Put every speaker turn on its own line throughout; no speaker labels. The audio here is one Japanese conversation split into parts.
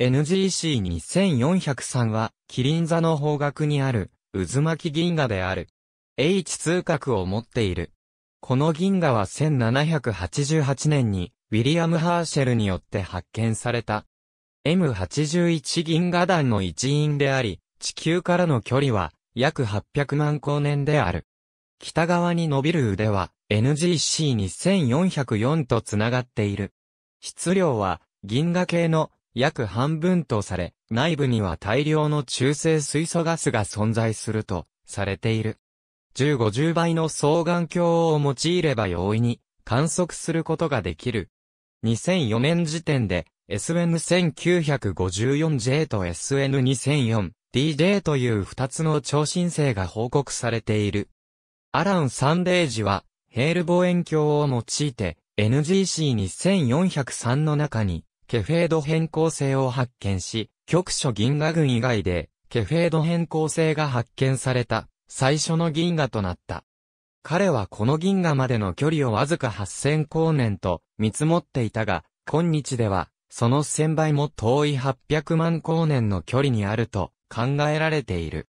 NGC2403 は、キリン座の方角にある、渦巻銀河である。h 通角を持っている。この銀河は1788年に、ウィリアム・ハーシェルによって発見された。M81 銀河団の一員であり、地球からの距離は、約800万光年である。北側に伸びる腕は、NGC2404 とつながっている。質量は、銀河系の約半分とされ、内部には大量の中性水素ガスが存在するとされている。1 5 0倍の双眼鏡を用いれば容易に観測することができる。2004年時点で SN1954J と SN2004DJ という2つの超新星が報告されている。アラン・サンデージは、ヘール望遠鏡を用いて NGC2403 の中にケフェード変更性を発見し、局所銀河群以外で、ケフェード変更性が発見された、最初の銀河となった。彼はこの銀河までの距離をわずか8000光年と見積もっていたが、今日では、その1000倍も遠い800万光年の距離にあると考えられている。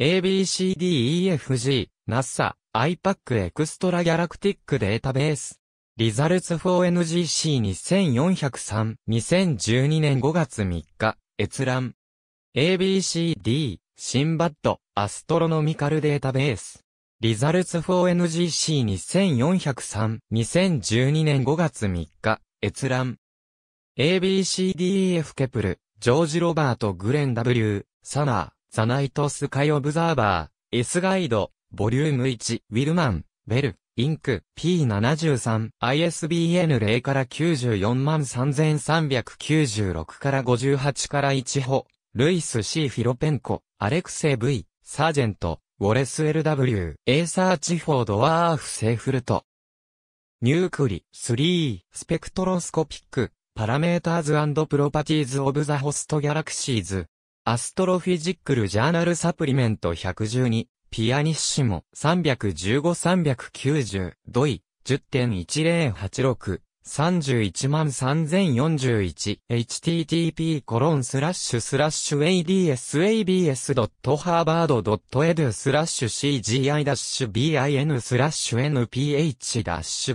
ABCDEFG、NASA、IPAC エクストラギャラクティックデータベース。リザルツ 4NGC2403、2012年5月3日、閲覧。ABCD、シンバッド、アストロノミカルデータベース。リザルツ 4NGC2403、2012年5月3日、閲覧。ABCDEF ケプル、ジョージ・ロバート・グレン W、サナー、ザナイト・スカイ・オブザーバー、S ガイド、ボリューム1、ウィルマン、ベル。インク、P73、ISBN 0から943,396から58から1歩、ルイス C フィロペンコ、アレクセイ V、サージェント、ウォレス LW、エーサーチフォードワーフセーフルト。ニュークリ、3、スペクトロスコピック、パラメーターズプロパティーズオブザホストギャラクシーズ、アストロフィジックルジャーナルサプリメント112、ピアニッシモ、315-390、ドイ、10.1086、313,041 http コロンスラッシュスラッシュ adsabs.harvard.edu スラッシュ cgi-bin スラッシュ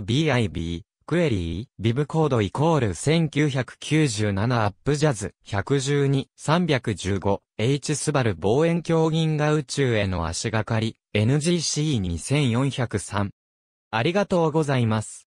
nph-bib クエリー、ビブコードイコール1997アップジャズ112、315、H スバル望遠鏡銀河宇宙への足がかり、NGC2403。ありがとうございます。